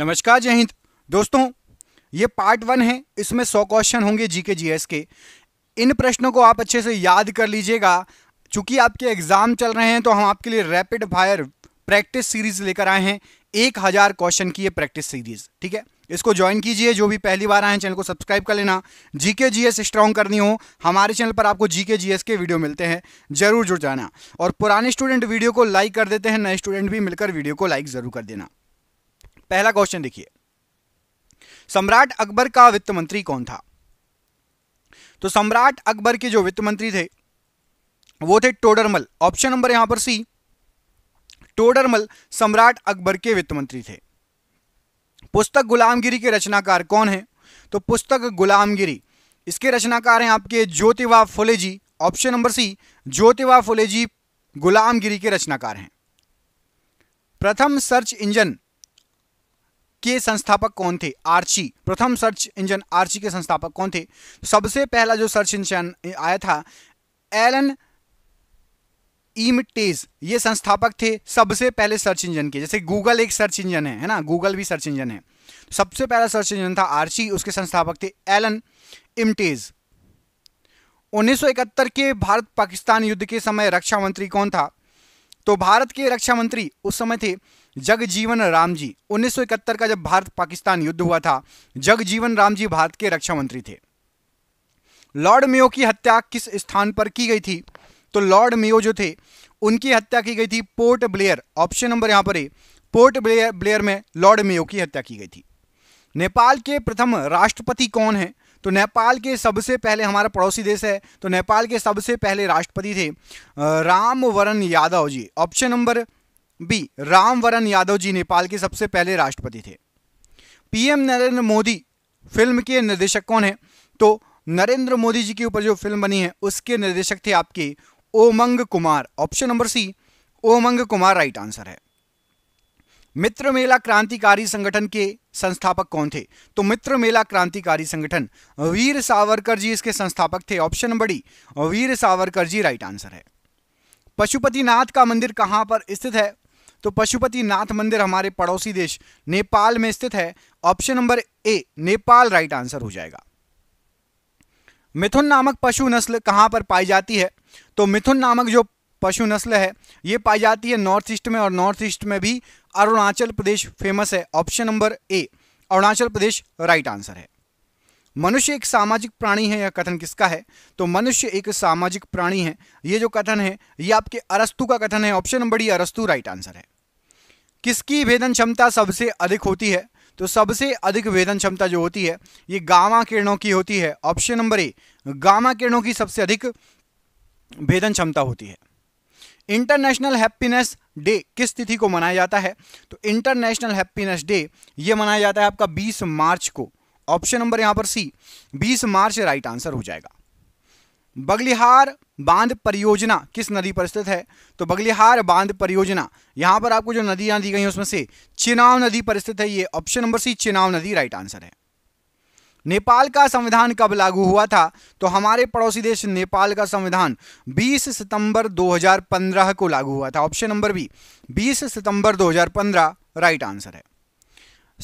नमस्कार जय हिंद दोस्तों ये पार्ट वन है इसमें सौ क्वेश्चन होंगे जीके जीएस के इन प्रश्नों को आप अच्छे से याद कर लीजिएगा चूंकि आपके एग्ज़ाम चल रहे हैं तो हम आपके लिए रैपिड फायर प्रैक्टिस सीरीज लेकर आए हैं एक हज़ार क्वेश्चन की ये प्रैक्टिस सीरीज ठीक है इसको ज्वाइन कीजिए जो भी पहली बार आए हैं चैनल को सब्सक्राइब कर लेना जीके जीएस स्ट्रांग करनी हो हमारे चैनल पर आपको जीके जीएस के वीडियो मिलते हैं जरूर जुड़ जाना और पुराने स्टूडेंट वीडियो को लाइक कर देते हैं नए स्टूडेंट भी मिलकर वीडियो को लाइक ज़रूर कर देना पहला क्वेश्चन देखिए सम्राट अकबर का वित्त मंत्री कौन था तो सम्राट अकबर के जो वित्त मंत्री थे वो थे टोडरमल ऑप्शन नंबर यहां पर सी टोडरमल सम्राट अकबर के वित्त मंत्री थे पुस्तक गुलामगिरी के रचनाकार कौन है तो पुस्तक गुलामगिरी इसके रचनाकार हैं आपके Jyotiba Phule ji option number C Jyotiba Phule ji Gulamgiri के रचनाकार हैं प्रथम सर्च इंजन के संस्थापक कौन थे आर्ची प्रथम सर्च इंजन आर्ची के संस्थापक कौन थे तो सबसे पहला जो सर्च इंजन आया था एलन ईमटेज ये संस्थापक थे सबसे पहले सर्च इंजन के जैसे गूगल एक सर्च इंजन है है ना गूगल भी सर्च इंजन है सबसे पहला सर्च इंजन था आर्ची उसके संस्थापक थे एलन इमटेज 1971 के भारत पाकिस्तान युद्ध के समय रक्षा मंत्री कौन था तो भारत के रक्षा मंत्री उस समय थे जगजीवन राम जी उन्नीस का जब भारत पाकिस्तान युद्ध हुआ था जगजीवन राम जी भारत के रक्षा मंत्री थे लॉर्ड मेयो की हत्या किस स्थान पर की गई थी तो लॉर्ड मेयो जो थे उनकी हत्या की गई थी पोर्ट ब्लेयर ऑप्शन नंबर यहां पर है पोर्ट ब्लेयर ब्लेयर में लॉर्ड मेयो की हत्या की गई थी नेपाल के प्रथम राष्ट्रपति कौन है तो नेपाल के सबसे पहले हमारा पड़ोसी देश है तो नेपाल के सबसे पहले राष्ट्रपति थे Rambaran Yadav ji option number B Rambaran Yadav ji Nepal के सबसे पहले राष्ट्रपति थे पीएम नरेंद्र मोदी फिल्म के निर्देशक कौन है तो नरेंद्र मोदी जी के ऊपर जो फिल्म बनी है उसके निर्देशक थे आपके Omung Kumar option number C Omung Kumar right answer है मित्र मेला क्रांतिकारी संगठन के संस्थापक कौन थे तो मित्र मेला क्रांतिकारी संगठन वीर सावरकर जी इसके संस्थापक थे option number D Veer Savarkar ji right answer है पशुपतिनाथ का मंदिर कहां पर स्थित है तो पशुपति नाथ मंदिर हमारे पड़ोसी देश नेपाल में स्थित है option number A Nepal right answer हो जाएगा मिथुन नामक पशु नस्ल कहां पर पाई जाती है तो मिथुन नामक जो पशु नस्ल है ये पाई जाती है नॉर्थ ईस्ट में और नॉर्थ ईस्ट में भी अरुणाचल प्रदेश फेमस है option number A Arunachal Pradesh right answer है मनुष्य एक सामाजिक प्राणी है यह कथन किसका है तो मनुष्य एक सामाजिक प्राणी है यह जो कथन है यह आपके अरस्तु का कथन है ऑप्शन नंबर डी अरस्तु राइट आंसर है किसकी वेदन क्षमता सबसे अधिक होती है तो सबसे अधिक वेदन क्षमता जो होती है ये गामा किरणों की होती है ऑप्शन नंबर ए गामा किरणों की सबसे अधिक वेदन क्षमता होती है इंटरनेशनल हैप्पीनेस डे किस तिथि को मनाया जाता है तो इंटरनेशनल हैप्पीनेस डे ये मनाया जाता है आपका 20 मार्च को ऑप्शन नंबर यहां पर सी 20 मार्च राइट आंसर हो जाएगा बगलिहार बांध परियोजना किस नदी पर स्थित है तो बगलिहार बांध परियोजना यहां पर आपको जो नदियां दी गई हैं उसमें से चिनाव नदी पर स्थित है ये ऑप्शन नंबर सी चिनाव नदी राइट आंसर है नेपाल का संविधान कब लागू हुआ था तो हमारे पड़ोसी देश नेपाल का संविधान 20 सितंबर 2015 को लागू हुआ था ऑप्शन नंबर बी 20 सितंबर 2015 राइट आंसर है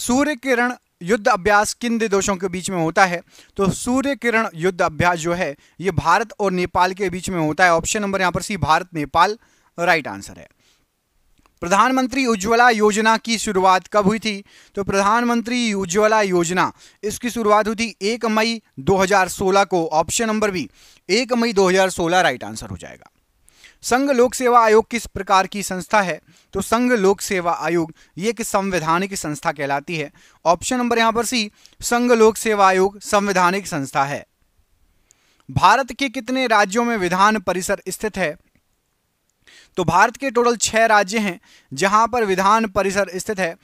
सूर्य किरण युद्ध अभ्यास किन देशों के बीच में होता है तो सूर्य किरण युद्ध अभ्यास जो है ये भारत और नेपाल के बीच में होता है ऑप्शन नंबर यहां पर C Bharat Nepal right answer है प्रधानमंत्री उज्ज्वला योजना की शुरुआत कब हुई थी तो प्रधानमंत्री उज्ज्वला योजना इसकी शुरुआत हुई थी एक मई 2016 को ऑप्शन नंबर बी एक मई 2016 राइट आंसर हो जाएगा संघ लोक सेवा आयोग किस प्रकार की संस्था है तो संघ लोक सेवा आयोग ये एक संवैधानिक संस्था कहलाती है ऑप्शन नंबर यहां पर सी संघ लोक सेवा आयोग संवैधानिक संस्था है भारत के कितने राज्यों में विधान परिसर स्थित है तो भारत के टोटल छह राज्य हैं जहां पर विधान परिसर स्थित है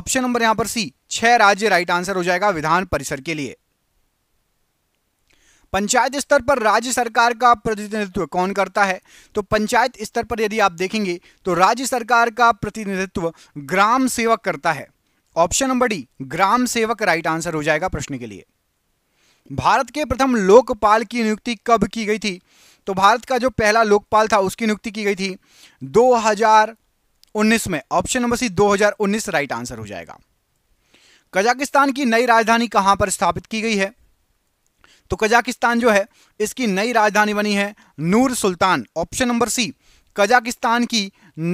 ऑप्शन नंबर यहां पर सी छह राज्य राइट आंसर हो जाएगा विधान परिसर के लिए पंचायत स्तर पर राज्य सरकार का प्रतिनिधित्व कौन करता है तो पंचायत स्तर पर यदि आप देखेंगे तो राज्य सरकार का प्रतिनिधित्व ग्राम सेवक करता है ऑप्शन नंबर डी ग्राम सेवक राइट आंसर हो जाएगा प्रश्न के लिए भारत के प्रथम लोकपाल की नियुक्ति कब की गई थी तो भारत का जो पहला लोकपाल था उसकी नियुक्ति की गई थी 2019 में option number C 2019 right answer हो जाएगा कजाकिस्तान की नई राजधानी कहां पर स्थापित की गई है तो कजाकिस्तान जो है इसकी नई राजधानी बनी है Nur Sultan option number C Kazakhstan की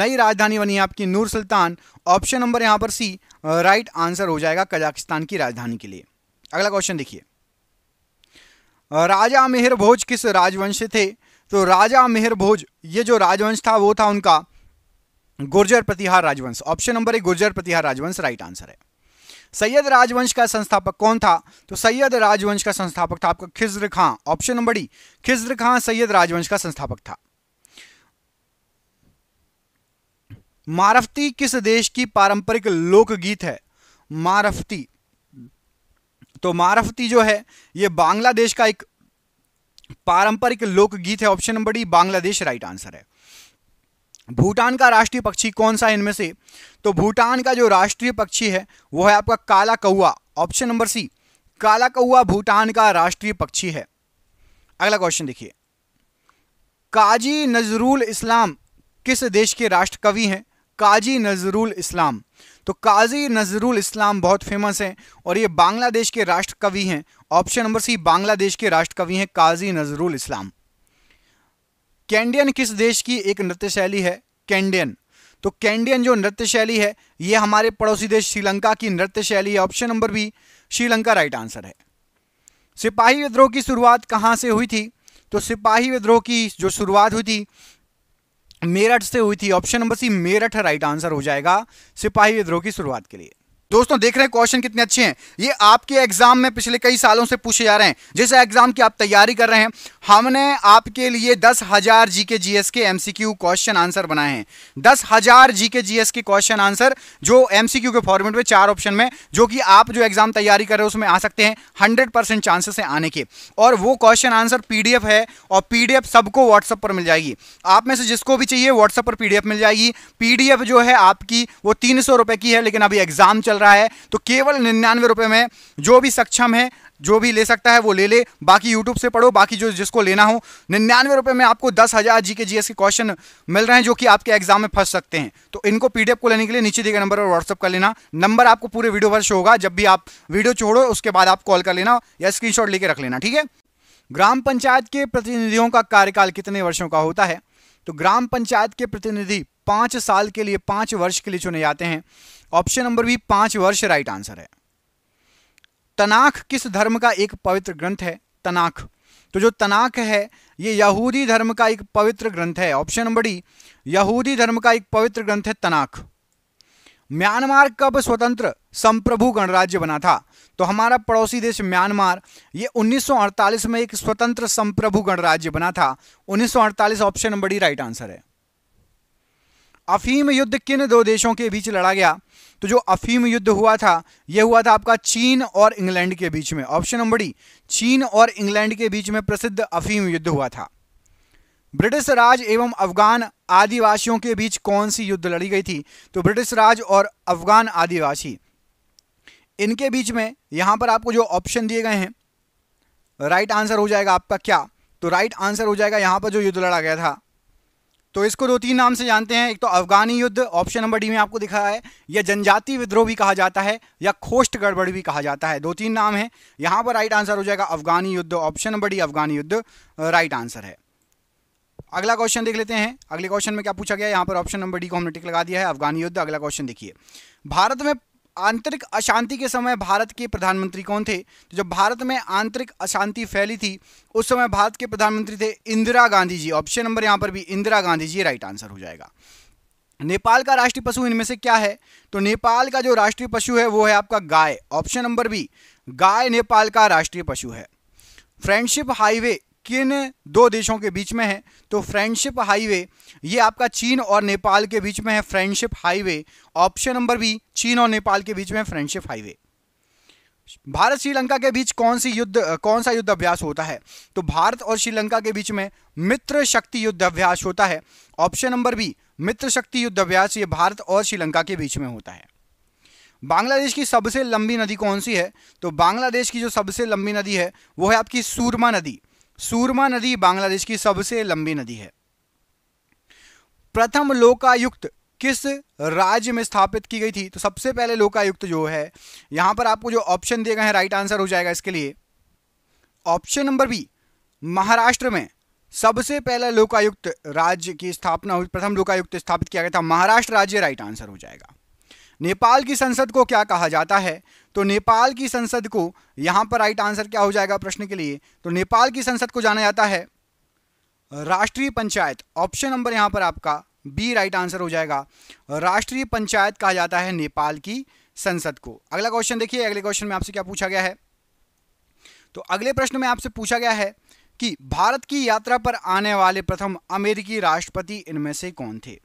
नई राजधानी बनी है आपकी नूर सुल्तान ऑप्शन नंबर यहां पर सी राइट आंसर हो जाएगा कजाकिस्तान की राजधानी के लिए अगला क्वेश्चन देखिए राजा मेहर भोज किस राजवंश से थे तो राजा मेहर भोज ये जो राजवंश था वो था उनका गुर्जर प्रतिहार राजवंश option number A Gurjar Pratihar राजवंश राइट आंसर है सैयद राजवंश का संस्थापक कौन था तो सैयद राजवंश का संस्थापक था आपका Khizr Khan option number D Khizr Khan Sayyid राजवंश का संस्थापक था मारफ्ती किस देश की पारंपरिक लोकगीत है मारफ्ती तो मारफ्ती जो है यह बांग्लादेश का एक पारंपरिक लोकगीत है option number D Bangladesh right answer है भूटान का राष्ट्रीय पक्षी कौन सा है इनमें से तो भूटान का जो राष्ट्रीय पक्षी है वो है आपका काला कौआ ऑप्शन नंबर सी काला कौआ भूटान का राष्ट्रीय पक्षी है अगला क्वेश्चन देखिए काजी नजरुल इस्लाम किस देश के राष्ट्र कवि हैं काजी नजरुल इस्लाम तो काजी नजरुल इस्लाम बहुत फेमस हैं और ये बांग्लादेश के राष्ट्र कवि हैं ऑप्शन नंबर सी बांग्लादेश के राष्ट्र कवि हैं काजी नजरुल इस्लाम कैंडियन किस देश की एक नृत्य शैली है कैंडियन तो कैंडियन जो नृत्य शैली है ये हमारे पड़ोसी देश श्रीलंका की नृत्य शैली है option number B Sri Lanka right answer है सिपाही विद्रोह की शुरुआत कहाँ से हुई थी तो सिपाही विद्रोह की जो शुरुआत हुई थी मेरठ से हुई थी option number C Meerut right answer हो जाएगा सिपाही विद्रोह की शुरुआत के लिए दोस्तों देख रहे हैं क्वेश्चन कितने अच्छे हैं ये आपके एग्जाम में पिछले कई सालों से पूछे जा रहे हैं जिस एग्जाम की आप तैयारी कर रहे हैं हमने आपके लिए दस हजार जी के जीएस के एमसीक्यू क्वेश्चन आंसर बनाए हैं दस हजार जी के जीएस के क्वेश्चन आंसर जो एमसीक्यू के फॉर्मेट में चार ऑप्शन में जो कि आप जो एग्जाम तैयारी कर रहे हो उसमें आ सकते हैं हंड्रेड परसेंट चांसेस है आने के और वो क्वेश्चन आंसर पीडीएफ है और पीडीएफ सबको व्हाट्सअप पर मिल जाएगी आप में से जिसको भी चाहिए व्हाट्सअप पर पीडीएफ मिल जाएगी पीडीएफ जो है आपकी वो तीन सौ रुपए की है लेकिन अभी एग्जाम चल चल रहा है तो केवल निन्यानवे रुपये में जो भी सक्षम है जो भी ले सकता है वो ले ले बाकी YouTube से पढ़ो बाकी जो जिसको लेना हो निन्यानवे रुपये में आपको दस हज़ार जी के जी के क्वेश्चन मिल रहे हैं जो कि आपके एग्जाम में फंस सकते हैं तो इनको पी को लेने के लिए नीचे दिए गए नंबर पर व्हाट्सअप कर लेना नंबर आपको पूरे वीडियो पर शो होगा जब भी आप वीडियो छोड़ो उसके बाद आप कॉल कर लेना या स्क्रीन लेके रख लेना ठीक है ग्राम पंचायत के प्रतिनिधियों का कार्यकाल कितने वर्षों का होता है तो ग्राम पंचायत के प्रतिनिधि पाँच साल के लिए पाँच वर्ष के लिए चुने जाते हैं ऑप्शन नंबर बी पांच वर्ष राइट आंसर है तनाख किस धर्म का एक पवित्र ग्रंथ है तनाख तो जो तनाख है ये यहूदी धर्म का एक पवित्र ग्रंथ है ऑप्शन नंबर डी यहूदी धर्म का एक पवित्र ग्रंथ है तनाख म्यांमार कब स्वतंत्र संप्रभु गणराज्य बना था तो हमारा पड़ोसी देश म्यांमार ये 1948 में एक स्वतंत्र संप्रभु गणराज्य बना था 1948 option number D right answer है अफीम युद्ध किन दो देशों के बीच लड़ा गया तो जो अफीम युद्ध हुआ था यह हुआ था आपका चीन और इंग्लैंड के बीच में ऑप्शन नंबर डी चीन और इंग्लैंड के बीच में प्रसिद्ध अफीम युद्ध हुआ था ब्रिटिश राज एवं अफगान आदिवासियों के बीच कौन सी युद्ध लड़ी गई थी तो ब्रिटिश राज और अफगान आदिवासी इनके बीच में यहां पर आपको जो ऑप्शन दिए गए हैं राइट आंसर हो जाएगा आपका क्या तो राइट आंसर हो जाएगा यहां पर जो युद्ध लड़ा गया था तो इसको दो तीन नाम से जानते हैं एक तो अफगानी युद्ध ऑप्शन नंबर डी में आपको दिखाया है या जनजाति विद्रोह भी कहा जाता है या खोस्ट गड़बड़ भी कहा जाता है दो तीन नाम है यहां पर राइट आंसर हो जाएगा अफगानी युद्ध ऑप्शन नंबर डी अफगानी युद्ध राइट आंसर है अगला क्वेश्चन देख लेते हैं अगले क्वेश्चन में क्या पूछा गया यहां पर ऑप्शन नंबर डी को हमने टिक लगा दिया है अफगानी युद्ध अगला क्वेश्चन देखिए भारत में आंतरिक अशांति के समय भारत के प्रधानमंत्री कौन थे तो जब भारत में आंतरिक अशांति फैली थी उस समय भारत के प्रधानमंत्री थे इंदिरा गांधी जी ऑप्शन नंबर यहाँ पर भी इंदिरा गांधी जी राइट आंसर हो जाएगा नेपाल का राष्ट्रीय पशु इनमें से क्या है तो नेपाल का जो राष्ट्रीय पशु है वो है आपका गाय ऑप्शन नंबर बी गाय नेपाल का राष्ट्रीय पशु है फ्रेंडशिप हाईवे किन दो देशों के बीच में है तो फ्रेंडशिप हाईवे ये आपका चीन और नेपाल के बीच में है friendship highway option number B चीन और नेपाल के बीच में फ्रेंडशिप हाईवे भारत श्रीलंका के बीच कौन सी युद्ध कौन सा युद्ध अभ्यास होता है तो भारत और श्रीलंका के बीच में मित्र शक्ति युद्ध अभ्यास होता है ऑप्शन नंबर बी मित्र शक्ति युद्ध अभ्यास ये भारत और श्रीलंका के बीच में होता है बांग्लादेश की सबसे लंबी नदी कौन सी है तो बांग्लादेश की जो सबसे लंबी नदी है वो है आपकी सूरमा नदी सूरमा नदी बांग्लादेश की सबसे लंबी नदी है प्रथम लोकायुक्त किस राज्य में स्थापित की गई थी तो सबसे पहले लोकायुक्त जो है यहां पर आपको जो ऑप्शन दिए गए हैं राइट आंसर हो जाएगा इसके लिए ऑप्शन नंबर बी महाराष्ट्र में सबसे पहला लोकायुक्त राज्य की स्थापना हुई प्रथम लोकायुक्त स्थापित किया गया था महाराष्ट्र राज्य राइट आंसर हो जाएगा नेपाल की संसद को क्या कहा जाता है तो नेपाल की संसद को यहां पर राइट आंसर क्या हो जाएगा प्रश्न के लिए तो नेपाल की संसद को जाना जाता है राष्ट्रीय पंचायत ऑप्शन नंबर यहां पर आपका बी राइट आंसर हो जाएगा राष्ट्रीय पंचायत कहा जाता है नेपाल की संसद को अगला क्वेश्चन देखिए अगले क्वेश्चन में आपसे क्या पूछा गया है तो अगले प्रश्न में आपसे पूछा गया है कि भारत की यात्रा पर आने वाले प्रथम अमेरिकी राष्ट्रपति इनमें से कौन थे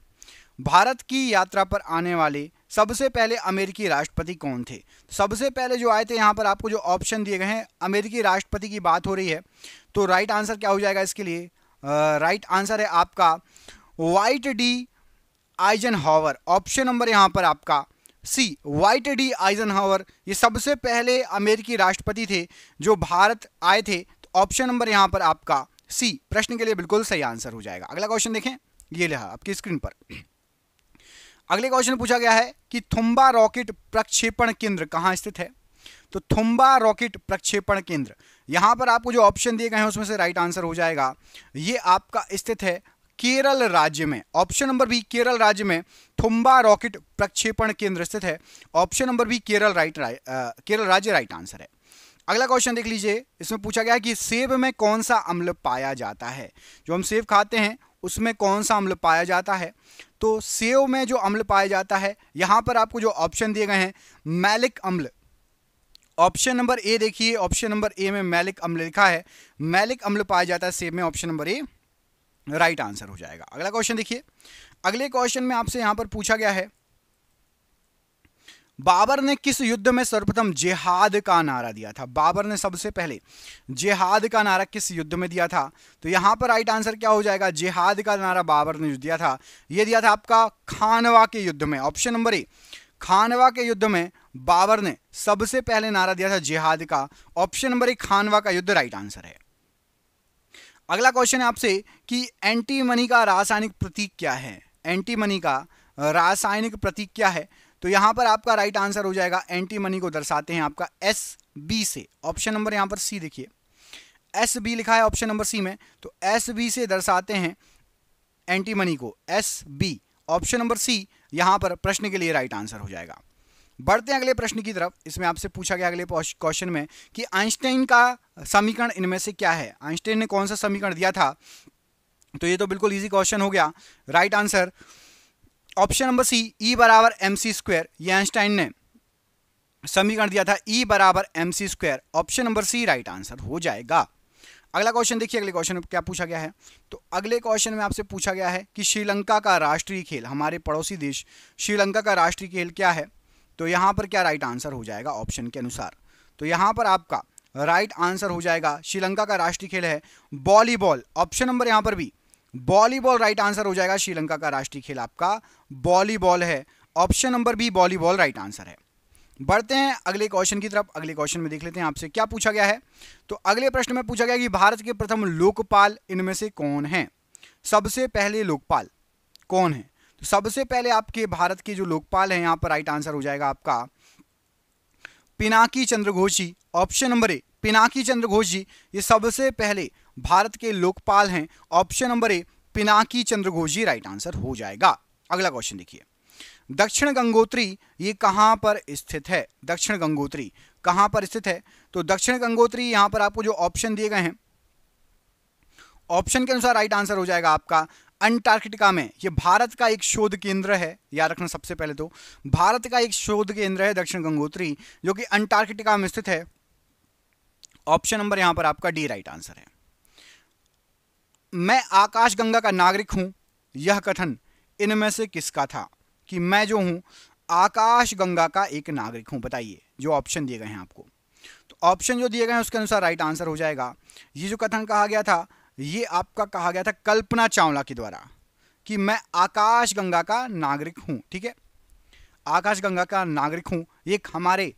भारत की यात्रा पर आने वाले सबसे पहले अमेरिकी राष्ट्रपति कौन थे सबसे पहले जो आए थे यहाँ पर आपको जो ऑप्शन दिए गए हैं अमेरिकी राष्ट्रपति की बात हो रही है तो राइट आंसर क्या हो जाएगा इसके लिए राइट आंसर है आपका Dwight D Eisenhower option number यहाँ पर आपका सी वाइट डी आइजन ये सबसे पहले अमेरिकी राष्ट्रपति थे जो भारत आए थे तो ऑप्शन नंबर यहाँ पर आपका सी प्रश्न के लिए बिल्कुल सही आंसर हो जाएगा अगला क्वेश्चन देखें ये लिखा आपकी स्क्रीन पर अगले क्वेश्चन पूछा गया है कि थुम्बा रॉकेट प्रक्षेपण केंद्र कहाँ स्थित है तो थुम्बा रॉकेट प्रक्षेपण केंद्र यहाँ पर आपको जो ऑप्शन दिए गए हैं उसमें से राइट आंसर हो जाएगा ये आपका स्थित है केरल राज्य में ऑप्शन नंबर बी केरल राज्य में थुम्बा रॉकेट प्रक्षेपण केंद्र स्थित है option number B Kerala right Kerala राज्य राइट आंसर है अगला क्वेश्चन देख लीजिए इसमें पूछा गया कि सेब में कौन सा अम्ल पाया जाता है जो हम सेब खाते हैं उसमें कौन सा अम्ल पाया जाता है तो सेव में जो अम्ल पाया जाता है यहां पर आपको जो ऑप्शन दिए गए हैं मैलिक अम्ल ऑप्शन नंबर ए देखिए ऑप्शन नंबर ए में मैलिक अम्ल लिखा है मैलिक अम्ल पाया जाता है सेव में option number A right answer हो जाएगा अगला क्वेश्चन देखिए अगले क्वेश्चन में आपसे यहां पर पूछा गया है बाबर ने किस युद्ध में सर्वप्रथम जेहाद का नारा दिया था बाबर ने सबसे पहले जेहाद का नारा किस युद्ध में दिया था तो यहां पर राइट आंसर क्या हो जाएगा जेहाद का नारा बाबर ने दिया था यह दिया था आपका खानवा के युद्ध में ऑप्शन नंबर ए खानवा के युद्ध में बाबर ने सबसे पहले नारा दिया था जेहाद का ऑप्शन नंबर ए खानवा का युद्ध राइट आंसर है अगला क्वेश्चन है आपसे कि एंटी मनी का रासायनिक प्रतीक क्या है एंटी मनी का रासायनिक प्रतीक क्या है तो यहां पर आपका राइट आंसर हो जाएगा एंटी मनी को दर्शाते हैं आपका एस बी से ऑप्शन नंबर यहां पर सी देखिए एस बी लिखा है ऑप्शन नंबर सी में तो एस बी से दर्शाते हैं एंटी मनी को S B option number C यहां पर प्रश्न के लिए राइट आंसर हो जाएगा बढ़ते हैं अगले प्रश्न की तरफ इसमें आपसे पूछा गया अगले क्वेश्चन में कि आइंस्टाइन का समीकरण इनमें से क्या है आइंस्टाइन ने कौन सा समीकरण दिया था तो ये तो बिल्कुल इजी क्वेश्चन हो गया right right answer option number C E e बराबर एम सी स्क्वेयर ये आइंस्टाइन ने समीकरण दिया था ई e बराबर M C square option number C right answer हो जाएगा अगला क्वेश्चन देखिए अगले क्वेश्चन में क्या पूछा गया है तो अगले क्वेश्चन में आपसे पूछा गया है कि श्रीलंका का राष्ट्रीय खेल हमारे पड़ोसी देश श्रीलंका का राष्ट्रीय खेल क्या है तो यहाँ पर क्या राइट आंसर हो जाएगा ऑप्शन के अनुसार तो यहाँ पर आपका राइट आंसर हो जाएगा श्रीलंका का राष्ट्रीय खेल है वॉलीबॉल ऑप्शन नंबर यहाँ पर भी वॉलीबॉल राइट आंसर हो जाएगा श्रीलंका का राष्ट्रीय खेल आपका वॉलीबॉल है option number B volleyball right answer है बढ़ते हैं अगले क्वेश्चन की तरफ अगले क्वेश्चन में देख लेते हैं आपसे क्या पूछा गया है तो अगले प्रश्न में पूछा गया कि भारत के प्रथम लोकपाल इनमें से कौन है सबसे पहले लोकपाल कौन है तो सबसे पहले आपके भारत के जो लोकपाल हैं यहाँ पर राइट आंसर हो जाएगा आपका Pinaki Chandra Ghosh option number A Pinaki Chandra Ghosh ji ये सबसे पहले भारत के लोकपाल हैं option number A Pinaki Chandra Ghosh ji right answer हो जाएगा अगला क्वेश्चन देखिए दक्षिण गंगोत्री ये कहाँ पर स्थित है दक्षिण गंगोत्री कहाँ पर स्थित है तो दक्षिण गंगोत्री यहाँ पर आपको जो ऑप्शन दिए गए हैं ऑप्शन के अनुसार राइट आंसर हो जाएगा आपका अंटार्कटिका में ये भारत का एक शोध केंद्र है याद रखना सबसे पहले तो भारत का एक शोध केंद्र है दक्षिण गंगोत्री जो कि अंटार्कटिका में स्थित है ऑप्शन नंबर यहां पर आपका डी राइट आंसर है मैं आकाशगंगा का नागरिक हूं यह कथन इनमें से किसका था कि मैं जो आकाश आकाशगंगा का एक नागरिक हूं बताइए जो ऑप्शन दिए गए हैं आपको तो ऑप्शन जो दिए गए हैं उसके अनुसार राइट आंसर हो जाएगा ये जो कथन कहा गया था ये आपका कहा गया था कल्पना चावला के द्वारा कि मैं आकाशगंगा का नागरिक हूं ठीक है आकाशगंगा का नागरिक हूं एक हमारे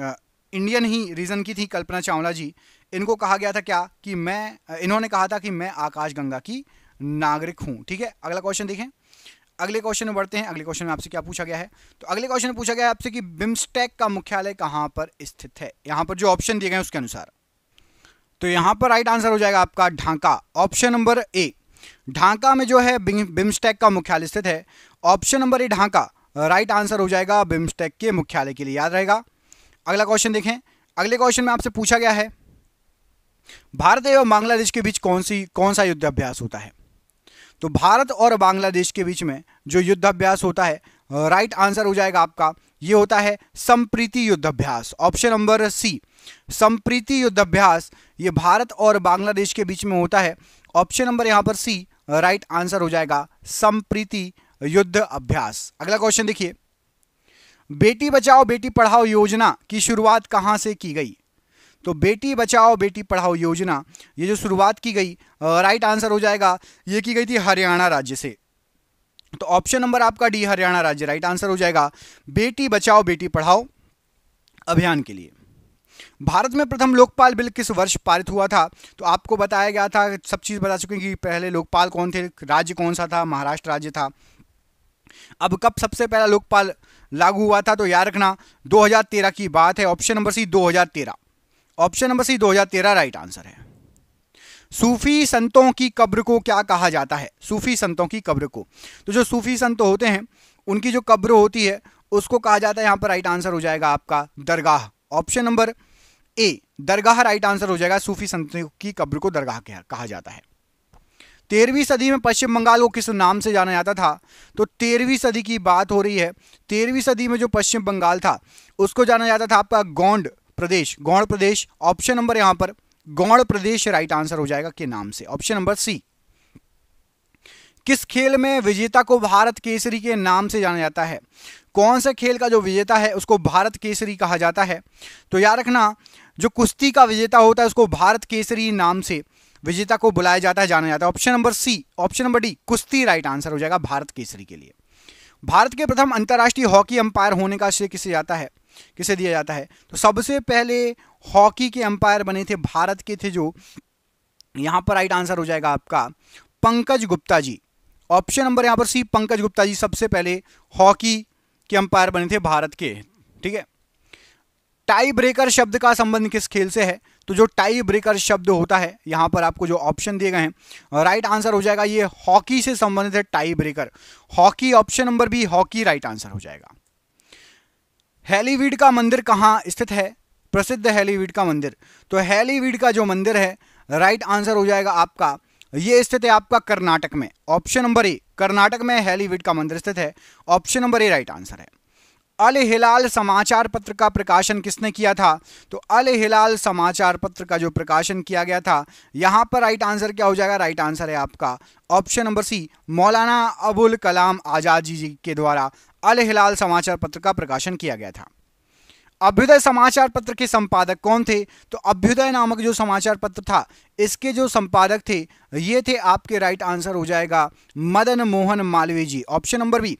आ, इंडियन ही रीज़न की थी कल्पना चावला जी इनको कहा गया था क्या कि मैं इन्होंने कहा था कि मैं आकाश गंगा की नागरिक हूँ ठीक है अगला क्वेश्चन देखें अगले क्वेश्चन में बढ़ते हैं अगले क्वेश्चन में आपसे क्या पूछा गया है तो अगले क्वेश्चन में पूछा गया है आपसे कि बिम्स्टेक का मुख्यालय कहाँ पर स्थित है यहाँ पर जो ऑप्शन दिए गए हैं उसके अनुसार तो यहाँ पर राइट आंसर हो जाएगा आपका Dhaka option number A Dhaka में जो है बिम्स्टेक का मुख्यालय स्थित है option number A Dhaka right answer हो जाएगा बिम्स्टेक के मुख्यालय के लिए याद रहेगा अगला क्वेश्चन देखें अगले क्वेश्चन में आपसे पूछा गया है भारत एवं बांग्लादेश के बीच कौन सी कौन सा युद्धाभ्यास होता है तो भारत और बांग्लादेश के बीच में जो युद्धाभ्यास होता है राइट आंसर हो जाएगा आपका ये होता है संप्रीति युद्धाभ्यास ऑप्शन नंबर सी संप्रीति युद्धाभ्यास ये भारत और बांग्लादेश के बीच में होता है ऑप्शन नंबर यहाँ पर सी राइट आंसर हो जाएगा संप्रीति युद्ध अभ्यास अगला क्वेश्चन देखिए बेटी बचाओ बेटी पढ़ाओ योजना की शुरुआत कहाँ से की गई तो बेटी बचाओ बेटी पढ़ाओ योजना ये जो शुरुआत की गई राइट आंसर हो जाएगा ये की गई थी हरियाणा राज्य से तो ऑप्शन नंबर आपका डी हरियाणा राज्य राइट आंसर हो जाएगा बेटी बचाओ बेटी पढ़ाओ अभियान के लिए भारत में प्रथम लोकपाल बिल किस वर्ष पारित हुआ था तो आपको बताया गया था सब चीज़ बता चुके हैं कि पहले लोकपाल कौन थे राज्य कौन सा था महाराष्ट्र राज्य था अब कब सबसे पहला लोकपाल लागू हुआ था तो याद रखना 2013 की बात है option number C 2013 option number C 2013 right answer है सूफी संतों की कब्र को क्या कहा जाता है सूफी संतों की कब्र को तो जो सूफी संत होते हैं उनकी जो कब्र होती है उसको कहा जाता है यहां पर राइट आंसर हो जाएगा आपका दरगाह ऑप्शन नंबर ए दरगाह राइट आंसर हो जाएगा सूफी संतों की कब्र को दरगाह कहा जाता है तेरहवीं सदी में पश्चिम बंगाल को किस नाम से जाना जाता था तो तेरहवीं सदी की बात हो रही है तेरहवीं सदी में जो पश्चिम बंगाल था उसको जाना जाता था आपका गोंड प्रदेश गौड़ प्रदेश ऑप्शन नंबर यहां पर गौड़ प्रदेश राइट आंसर हो जाएगा के नाम से ऑप्शन नंबर सी किस खेल में विजेता को भारत केसरी के नाम से जाना जाता है कौन सा खेल का जो विजेता है उसको भारत केसरी कहा जाता है तो याद रखना जो कुश्ती का विजेता होता है उसको भारत केसरी नाम से विजेता को बुलाया जाता है जाना जाता है option number C option number D कुश्ती राइट आंसर हो जाएगा भारत केसरी के लिए भारत के प्रथम अंतर्राष्ट्रीय हॉकी अंपायर होने का श्रेय किसे जाता है किसे दिया जाता है तो सबसे पहले हॉकी के अंपायर बने थे भारत के थे जो यहां पर राइट आंसर हो जाएगा आपका पंकज गुप्ता जी ऑप्शन नंबर यहां पर सी पंकज गुप्ता जी सबसे पहले हॉकी के अंपायर बने थे भारत के ठीक है टाई ब्रेकर शब्द का संबंध किस खेल से है तो जो टाई ब्रेकर शब्द होता है यहां पर आपको जो ऑप्शन दिए गए हैं राइट आंसर हो जाएगा ये हॉकी से संबंधित है tie breaker hockey option number B hockey right answer हो जाएगा हेलीवीड का मंदिर कहाँ स्थित है प्रसिद्ध हेलीवीड का मंदिर तो हेलीवीड का जो मंदिर है राइट आंसर हो जाएगा आपका ये स्थित है आपका कर्नाटक में ऑप्शन नंबर ए कर्नाटक में हेलीवीड का मंदिर स्थित है option number A right answer है अल हिलाल समाचार पत्र का प्रकाशन किसने किया था तो अल हिलाल समाचार पत्र का जो प्रकाशन किया गया था यहाँ पर राइट आंसर क्या हो जाएगा राइट आंसर है आपका ऑप्शन नंबर सी मौलाना अबुल कलाम आज़ाद जी के द्वारा अल हिलाल समाचार पत्र का प्रकाशन किया गया था अभ्युदय समाचार पत्र के संपादक कौन थे तो अभ्युदय नामक जो समाचार पत्र था इसके जो संपादक थे ये थे आपके राइट आंसर हो जाएगा Madan Mohan Malaviya ji option number B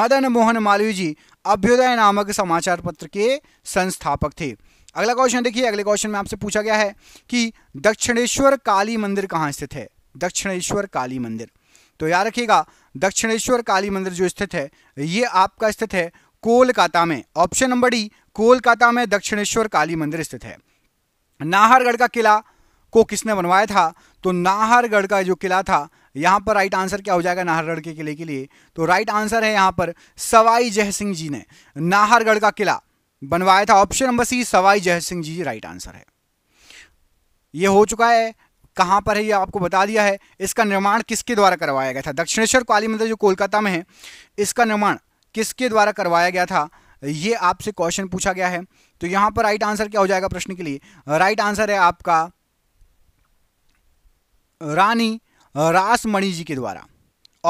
Madan Mohan Malaviya ji Abhyudaya नामक समाचार पत्र के संस्थापक थे अगला क्वेश्चन देखिए अगले क्वेश्चन में आपसे पूछा गया है कि दक्षिणेश्वर काली मंदिर कहाँ स्थित है दक्षिणेश्वर काली मंदिर तो याद रखिएगा दक्षिणेश्वर काली मंदिर जो स्थित है ये आपका स्थित है कोलकाता में ऑप्शन नंबर डी कोलकाता में दक्षिणेश्वर काली मंदिर स्थित है नाहरगढ़ का किला को किसने बनवाया था तो नाहरगढ़ का जो किला था यहाँ पर राइट आंसर क्या हो जाएगा नाहरगढ़ के किले के लिए तो राइट आंसर है यहाँ पर सवाई जय सिंह जी ने नाहरगढ़ का किला बनवाया था ऑप्शन नंबर सी सवाई जय सिंह जी राइट आंसर है ये हो चुका है कहाँ पर है ये आपको बता दिया है इसका निर्माण किसके द्वारा करवाया गया था दक्षिणेश्वर काली मंदिर जो कोलकाता में है इसका निर्माण किसके द्वारा करवाया गया था ये आपसे क्वेश्चन पूछा गया है तो यहाँ पर राइट आंसर क्या हो जाएगा प्रश्न के लिए राइट आंसर है आपका रानी रासमणि जी के द्वारा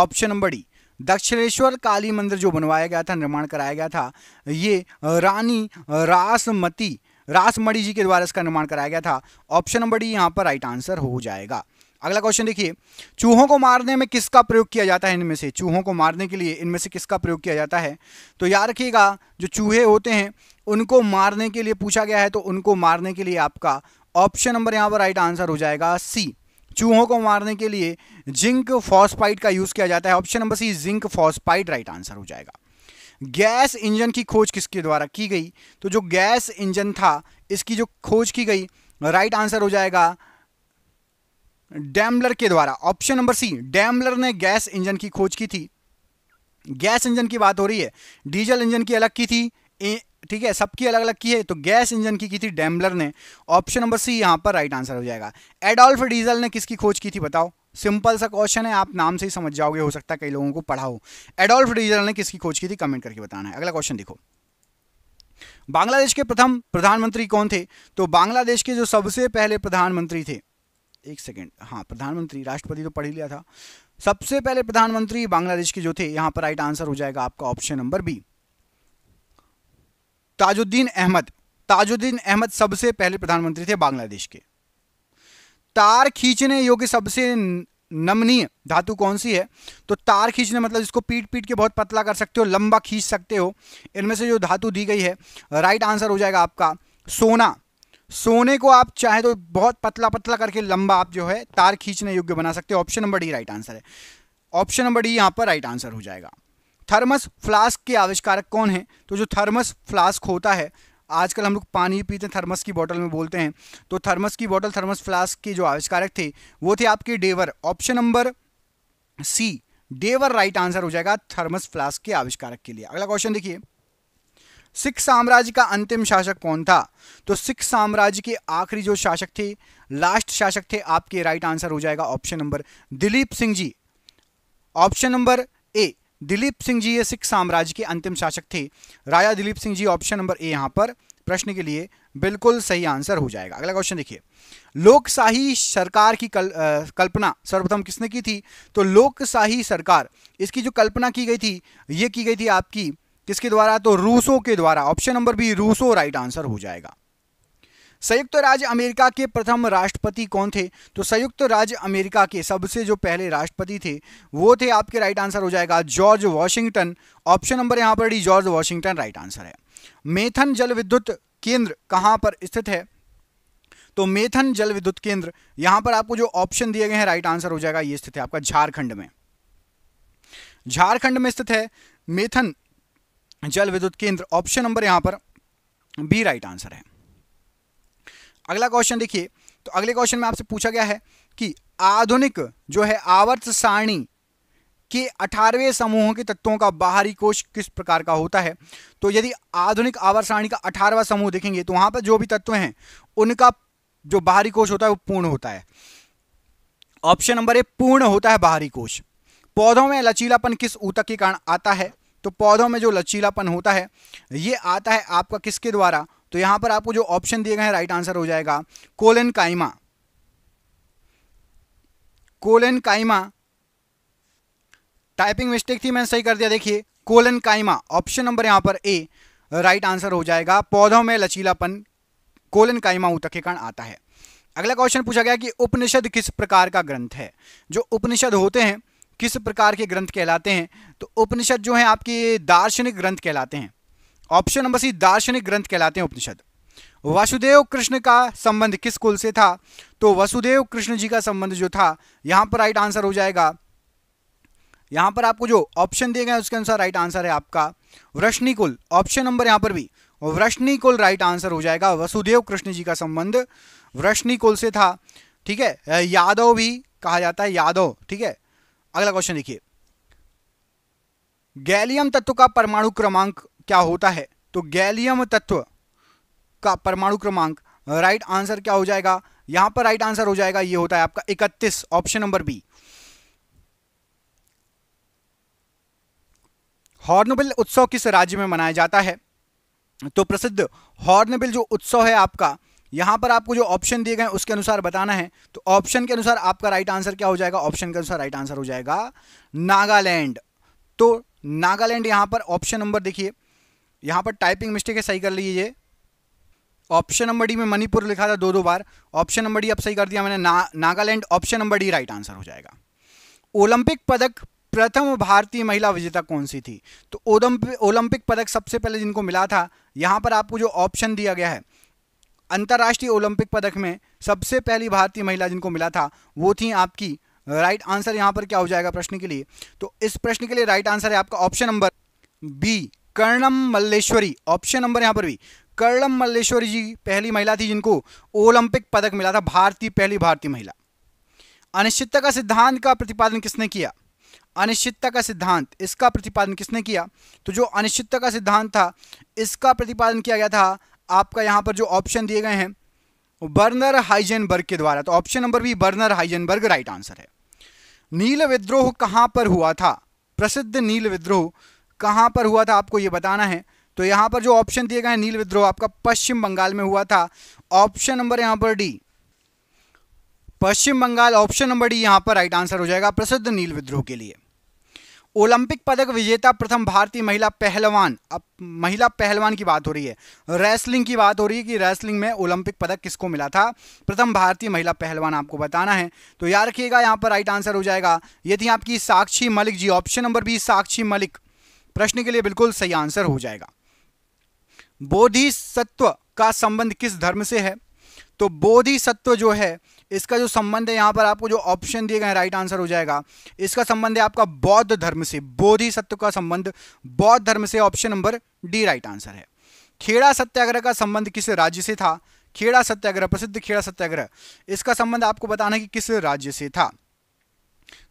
option number D Dakshineswar Kali मंदिर जो बनवाया गया था निर्माण कराया गया था ये रानी रासमती रासमढ़ी जी के द्वारा इसका निर्माण कराया गया था ऑप्शन नंबर डी यहाँ पर राइट आंसर हो जाएगा अगला क्वेश्चन देखिए चूहों को मारने में किसका प्रयोग किया जाता है इनमें से चूहों को मारने के लिए इनमें से किसका प्रयोग किया जाता है तो याद रखिएगा जो चूहे होते हैं उनको मारने के लिए पूछा गया है तो उनको मारने के लिए आपका ऑप्शन नंबर यहाँ पर राइट आंसर हो जाएगा सी चूहों को मारने के लिए जिंक फॉस्पाइट का यूज़ किया जाता है option number C zinc phosphide right answer हो जाएगा गैस इंजन की खोज किसके द्वारा की गई तो जो गैस इंजन था इसकी जो खोज की गई राइट आंसर हो जाएगा डैम्बलर के द्वारा ऑप्शन नंबर सी डैम्बलर ने गैस इंजन की खोज की थी गैस इंजन की बात हो रही है डीजल इंजन की अलग की थी ठीक है सबकी अलग अलग की है तो गैस इंजन की की थी डैम्बलर ने ऑप्शन नंबर सी यहां पर राइट आंसर हो जाएगा एडोल्फ डीजल ने किसकी खोज की थी बताओ सिंपल सा क्वेश्चन है आप नाम से ही समझ जाओगे हो सकता है कई लोगों को पढ़ा हो एडोल्फ डीजल ने किसकी खोज की थी कमेंट करके बताना है अगला क्वेश्चन देखो बांग्लादेश के प्रथम प्रधानमंत्री कौन थे तो बांग्लादेश के जो सबसे पहले प्रधानमंत्री थे एक सेकेंड हाँ प्रधानमंत्री राष्ट्रपति तो पढ़ ही लिया था सबसे पहले प्रधानमंत्री बांग्लादेश के जो थे यहां पर राइट आंसर हो जाएगा आपका option number B Tajuddin Ahmad Tajuddin Ahmad सबसे पहले प्रधानमंत्री थे बांग्लादेश के तार खींचने योग्य सबसे नमनीय धातु कौन सी है तो तार खींचने मतलब इसको पीट पीट के बहुत पतला कर सकते हो लंबा खींच सकते हो इनमें से जो धातु दी गई है राइट आंसर हो जाएगा आपका सोना सोने को आप चाहे तो बहुत पतला पतला करके लंबा आप जो है तार खींचने योग्य बना सकते हो option number D right answer है ऑप्शन नंबर डी यहाँ पर राइट आंसर हो जाएगा थर्मस फ्लास्क के आविष्कारक कौन है तो जो थर्मस फ्लास्क होता है आजकल हम लोग पानी पीते हैं थर्मस की बोतल में बोलते हैं तो थर्मस की बोतल थर्मस फ्लास्क के जो आविष्कारक थे वो थे आपके Dewar option number C Dewar right answer हो जाएगा थर्मस फ्लास्क के आविष्कारक के लिए अगला क्वेश्चन देखिए सिख साम्राज्य का अंतिम शासक कौन था तो सिख साम्राज्य के आखिरी जो शासक थे लास्ट शासक थे आपके राइट आंसर हो जाएगा option number Dilip Singh ji option number A Dilip Singh ji ये सिख साम्राज्य के अंतिम शासक थे राजा Dilip Singh ji option number A यहाँ पर प्रश्न के लिए बिल्कुल सही आंसर हो जाएगा अगला क्वेश्चन देखिए लोकशाही सरकार की कल, आ, कल्पना सर्वप्रथम किसने की थी तो लोकशाही सरकार इसकी जो कल्पना की गई थी ये की गई थी आपकी किसके द्वारा तो रूसो के द्वारा option number B Rousseau right answer हो जाएगा संयुक्त राज्य अमेरिका के प्रथम राष्ट्रपति कौन थे तो संयुक्त राज्य अमेरिका के सबसे जो पहले राष्ट्रपति थे वो थे आपके राइट आंसर हो जाएगा जॉर्ज वॉशिंगटन ऑप्शन नंबर यहाँ पर D George Washington right answer है मेथन जल विद्युत केंद्र कहाँ पर स्थित है तो मेथन जल विद्युत केंद्र यहां पर आपको जो ऑप्शन दिए गए हैं राइट आंसर हो जाएगा ये स्थित है आपका झारखंड में झारखंड में स्थित है मेथन जल विद्युत केंद्र ऑप्शन नंबर यहां पर बी राइट आंसर है अगला क्वेश्चन देखिए तो अगले क्वेश्चन में आपसे पूछा गया है कि आधुनिक जो है आवर्त सारणी के अठारहवें समूहों के तत्वों का बाहरी कोश किस प्रकार का होता है तो यदि आधुनिक आवर्त सारणी का अठारहवा समूह देखेंगे तो वहां पर जो भी तत्व हैं उनका जो बाहरी कोश होता है वो पूर्ण होता है ऑप्शन नंबर ए पूर्ण होता है बाहरी कोश पौधों में लचीलापन किस ऊतक के कारण आता है तो पौधों में जो लचीलापन होता है ये आता है आपका किसके द्वारा तो यहां पर आपको जो ऑप्शन दिए गए हैं राइट आंसर हो जाएगा collenchyma collenchyma typing mistake थी मैंने सही कर दिया देखिए कोलन काइमा ऑप्शन नंबर यहां पर ए राइट आंसर हो जाएगा पौधों में लचीलापन कोलन काइमा ऊतक के कारण आता है अगला क्वेश्चन पूछा गया कि उपनिषद किस प्रकार का ग्रंथ है जो उपनिषद होते हैं किस प्रकार के ग्रंथ कहलाते हैं तो उपनिषद जो है आपके दार्शनिक ग्रंथ कहलाते हैं ऑप्शन नंबर सी दार्शनिक ग्रंथ कहलाते हैं उपनिषद वसुदेव कृष्ण का संबंध किस कुल से था तो वसुदेव कृष्ण जी का संबंध जो था यहां पर राइट आंसर हो जाएगा यहां पर आपको जो ऑप्शन दिए गए उसके अनुसार राइट आंसर है आपका वृष्णि कुल ऑप्शन नंबर यहां पर भी वृष्णि कुल राइट आंसर हो जाएगा वसुदेव कृष्ण जी का संबंध वृष्णि कुल से था ठीक है यादव भी कहा जाता है यादव ठीक है अगला क्वेश्चन देखिए गैलियम तत्व का परमाणु क्रमांक क्या होता है तो गैलियम तत्व का परमाणु क्रमांक राइट आंसर क्या हो जाएगा यहां पर राइट आंसर हो जाएगा ये होता है आपका इकतीस ऑप्शन नंबर बी हॉर्नबिल उत्सव किस राज्य में मनाया जाता है तो प्रसिद्ध हॉर्नबिल जो उत्सव है आपका यहां पर आपको जो ऑप्शन दिए गए उसके अनुसार बताना है तो ऑप्शन के अनुसार आपका राइट आंसर क्या हो जाएगा ऑप्शन के अनुसार राइट आंसर हो जाएगा नागालैंड तो नागालैंड यहां पर ऑप्शन नंबर देखिए यहाँ पर टाइपिंग मिस्टेक है सही कर लीजिए ऑप्शन नंबर डी में मणिपुर लिखा था दो दो बार ऑप्शन नंबर डी अब सही कर दिया मैंने ना Nagaland option number D right answer हो जाएगा ओलंपिक पदक प्रथम भारतीय महिला विजेता कौन सी थी तो ओलंपिक पदक सबसे पहले जिनको मिला था यहाँ पर आपको जो ऑप्शन दिया गया है अंतर्राष्ट्रीय ओलंपिक पदक में सबसे पहली भारतीय महिला जिनको मिला था वो थी आपकी राइट आंसर यहाँ पर क्या हो जाएगा प्रश्न के लिए तो इस प्रश्न के लिए राइट आंसर है आपका option number B Karnam Malleswari option number यहां पर भी कर्णम मल्लेश्वरी जी पहली महिला थी जिनको ओलंपिक पदक मिला था भारतीय पहली भारतीय महिला अनिश्चितता का सिद्धांत का प्रतिपादन किसने किया अनिश्चितता का सिद्धांत इसका प्रतिपादन किसने किया तो जो अनिश्चितता का सिद्धांत था इसका प्रतिपादन किया गया था आपका यहां पर जो ऑप्शन दिए गए हैं बर्नर हाइजेन के द्वारा तो ऑप्शन नंबर भी बर्नर हाइजेन राइट आंसर है नील विद्रोह कहां पर हुआ था प्रसिद्ध नील विद्रोह कहाँ पर हुआ था आपको ये बताना है तो यहाँ पर जो ऑप्शन दिए गए हैं नील विद्रोह आपका पश्चिम बंगाल में हुआ था ऑप्शन नंबर यहाँ पर D Paschim Bengal option number D यहाँ पर राइट आंसर हो जाएगा प्रसिद्ध नील विद्रोह के लिए ओलंपिक पदक विजेता प्रथम भारतीय महिला पहलवान अब महिला पहलवान की बात हो रही है रेसलिंग की बात हो रही है कि रेसलिंग में ओलंपिक पदक किसको मिला था प्रथम भारतीय महिला पहलवान आपको बताना है तो याद रखिएगा यहाँ पर राइट आंसर हो जाएगा यदि थी आपकी Sakshi Malik ji option number B Sakshi Malik प्रश्न के लिए बिल्कुल सही आंसर हो जाएगा बोधि सत्व का संबंध किस धर्म से है तो बोधि सत्व जो है इसका जो संबंध है यहां पर आपको जो ऑप्शन दिए गए हैं राइट आंसर हो जाएगा इसका संबंध है आपका बौद्ध धर्म से बोधि सत्व का संबंध बौद्ध धर्म से option number D right answer है खेड़ा सत्याग्रह का संबंध किस राज्य से था खेड़ा सत्याग्रह प्रसिद्ध खेड़ा सत्याग्रह इसका संबंध आपको बताना है कि किस राज्य से था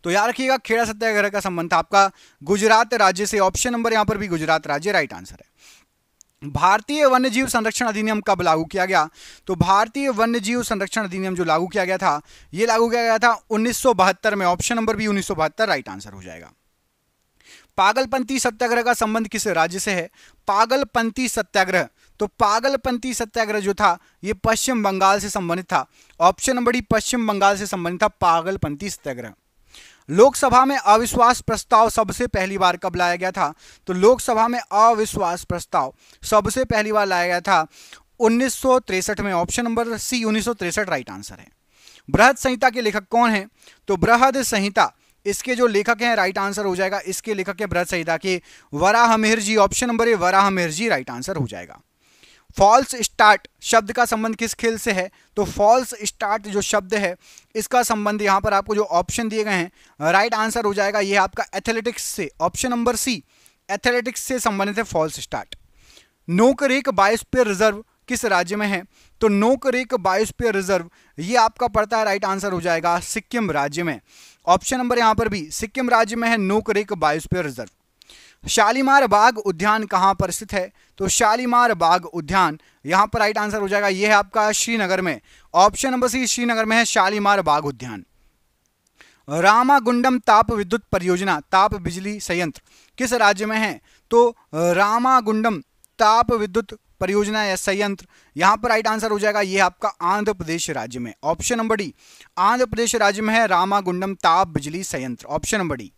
तो याद रखिएगा खेड़ा सत्याग्रह का संबंध था आपका गुजरात राज्य से ऑप्शन नंबर यहां पर भी गुजरात राज्य राइट आंसर है भारतीय वन्यजीव संरक्षण अधिनियम कब लागू किया गया तो भारतीय वन्यजीव संरक्षण अधिनियम जो लागू किया गया था यह लागू किया गया था उन्नीस में ऑप्शन नंबर भी उन्नीस राइट आंसर हो जाएगा पागलपंथी सत्याग्रह का संबंध किस राज्य से है पागलपंथी सत्याग्रह तो पागलपंथी सत्याग्रह जो था यह पश्चिम बंगाल से संबंधित था option number D Paschim Bengal से संबंधित था पागलपंथी सत्याग्रह लोकसभा में अविश्वास प्रस्ताव सबसे पहली बार कब लाया गया था तो लोकसभा में अविश्वास प्रस्ताव सबसे पहली बार लाया गया था उन्नीस में ऑप्शन नंबर सी उन्नीस राइट आंसर है बृहद संहिता के लेखक कौन है तो बृहद संहिता इसके जो लेखक हैं राइट आंसर हो जाएगा इसके लेखक है बृहद संहिता के Varahamihira ji option number A Varahamihira ji right answer हो जाएगा फॉल्स स्टार्ट शब्द का संबंध किस खेल से है तो फॉल्स स्टार्ट जो शब्द है इसका संबंध यहाँ पर आपको जो ऑप्शन दिए गए हैं राइट आंसर हो जाएगा ये आपका एथलेटिक्स से ऑप्शन नंबर सी एथलेटिक्स से संबंधित है false start Nokrek biosphere reserve किस राज्य में है तो नोकरेक बायोस्पियर रिजर्व ये आपका पड़ता है राइट आंसर हो जाएगा सिक्किम राज्य में ऑप्शन नंबर यहाँ पर भी सिक्किम राज्य में है नोकरेक बायोस्पियर रिजर्व शालीमार बाग उद्यान कहाँ पर स्थित है तो शालीमार बाग उद्यान यहाँ पर राइट आंसर हो जाएगा ये है आपका श्रीनगर में ऑप्शन नंबर सी श्रीनगर में है शालीमार बाग उद्यान रामागुंडम ताप विद्युत परियोजना ताप बिजली संयंत्र किस राज्य में है तो रामागुंडम ताप विद्युत परियोजना या संयंत्र यहाँ पर राइट आंसर हो जाएगा ये आपका आंध्र प्रदेश राज्य में option number D Andhra Pradesh राज्य में है रामागुंडम ताप बिजली संयंत्र ऑप्शन नंबर डी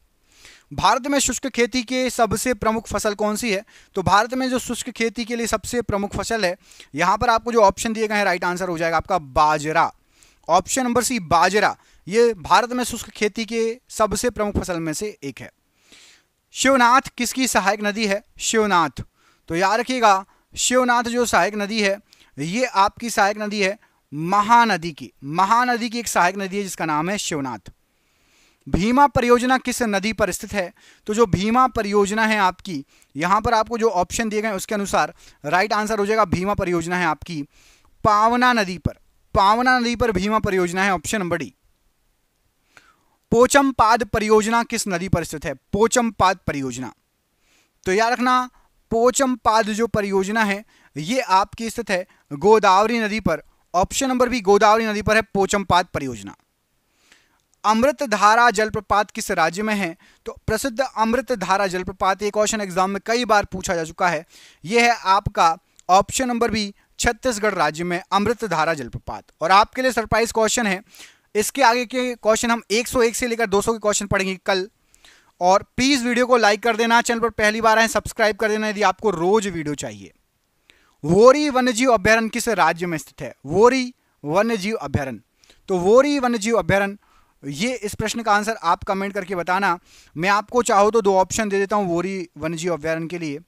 भारत में शुष्क खेती के सबसे प्रमुख फसल कौन सी है तो भारत में जो शुष्क खेती के लिए सबसे प्रमुख फसल है यहाँ पर आपको जो ऑप्शन दिए गए हैं राइट आंसर हो जाएगा आपका बाजरा ऑप्शन नंबर सी बाजरा ये भारत में शुष्क खेती के सबसे प्रमुख फसल में से एक है शिवनाथ किसकी सहायक नदी है शिवनाथ तो याद रखिएगा शिवनाथ जो सहायक नदी है ये आपकी सहायक नदी है महानदी की महानदी की एक सहायक नदी है जिसका नाम है शिवनाथ भीमा परियोजना किस नदी पर स्थित है तो जो भीमा परियोजना है आपकी यहां पर आपको जो ऑप्शन दिए गए उसके अनुसार राइट आंसर हो जाएगा भीमा परियोजना है आपकी पावना नदी पर पावना नदी पर भीमा परियोजना है ऑप्शन नंबर डी पोचमपाद परियोजना किस नदी पर स्थित है पोचमपाद परियोजना तो याद रखना पोचमपाद जो परियोजना है ये आपकी स्थित है गोदावरी नदी पर ऑप्शन नंबर बी गोदावरी नदी पर है पोचमपाद परियोजना अमृत धारा जलप्रपात किस राज्य में है तो प्रसिद्ध अमृत धारा जलप्रपात ये क्वेश्चन एग्जाम में कई बार पूछा जा चुका है ये है आपका ऑप्शन नंबर बी छत्तीसगढ़ राज्य में अमृत धारा जलप्रपात और आपके लिए सरप्राइज क्वेश्चन है इसके आगे के क्वेश्चन हम 101 से लेकर 200 के क्वेश्चन पढ़ेंगे कल और प्लीज़ वीडियो को लाइक कर देना चैनल पर पहली बार आए सब्सक्राइब कर देना यदि आपको रोज वीडियो चाहिए वोरी वन्यजीव अभ्यारण्य किस राज्य में स्थित है वोरी वन्यजीव अभ्यारण्य तो वोरी वन्यजीव अभ्यारण्य ये इस प्रश्न का आंसर आप कमेंट करके बताना मैं आपको चाहो तो दो ऑप्शन दे देता हूँ वोरी जी अभ्यारण के लिए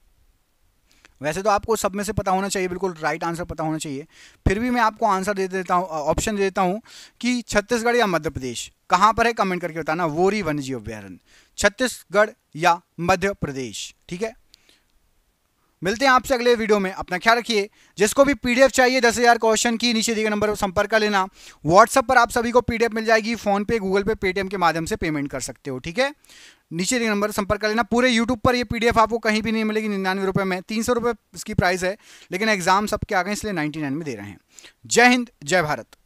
वैसे तो आपको सब में से पता होना चाहिए बिल्कुल राइट आंसर पता होना चाहिए फिर भी मैं आपको आंसर दे देता हूँ ऑप्शन दे देता हूँ कि छत्तीसगढ़ या मध्य प्रदेश कहाँ पर है कमेंट करके बताना वोरी वन्यजीव अभ्यारण छत्तीसगढ़ या मध्य प्रदेश ठीक है मिलते हैं आपसे अगले वीडियो में अपना ख्याल रखिए जिसको भी पीडीएफ चाहिए दस हज़ार क्वेश्चन की नीचे दिए गए नंबर पर संपर्क कर लेना व्हाट्सअप पर आप सभी को पीडीएफ मिल जाएगी फ़ोनपे गूगल पे पेटीएम के माध्यम से पेमेंट कर सकते हो ठीक है नीचे दिए नंबर संपर्क कर लेना पूरे यूट्यूब पर ये पीडीएफ आपको कहीं भी नहीं मिलेगी निन्यानवे रुपये में तीन सौ इसकी प्राइस है लेकिन एग्जाम सबके आ गए इसलिए नाइन्टी नाइन में दे रहे हैं जय हिंद जय भारत